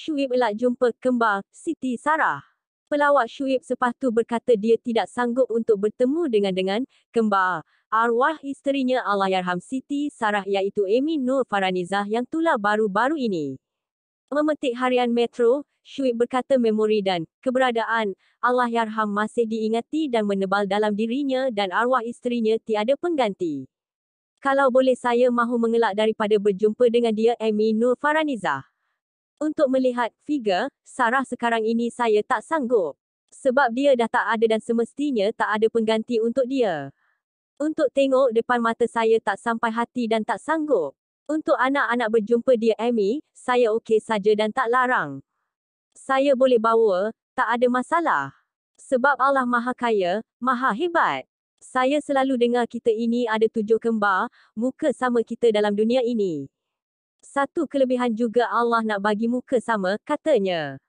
Shuib elak jumpa kembar Siti Sarah. Pelawak Shuib sepatu berkata dia tidak sanggup untuk bertemu dengan dengan kembar arwah isterinya Allahyarham Siti Sarah iaitu Amy Nur Faranizah yang tular baru-baru ini. Memetik harian Metro, Shuib berkata memori dan keberadaan Allahyarham masih diingati dan menebal dalam dirinya dan arwah isterinya tiada pengganti. Kalau boleh saya mahu mengelak daripada berjumpa dengan dia Amy Nur Faranizah. Untuk melihat figure, Sarah sekarang ini saya tak sanggup. Sebab dia dah tak ada dan semestinya tak ada pengganti untuk dia. Untuk tengok depan mata saya tak sampai hati dan tak sanggup. Untuk anak-anak berjumpa dia Amy, saya okey saja dan tak larang. Saya boleh bawa, tak ada masalah. Sebab Allah maha kaya, maha hebat. Saya selalu dengar kita ini ada tujuh kembar, muka sama kita dalam dunia ini. Satu kelebihan juga Allah nak bagi muka sama, katanya.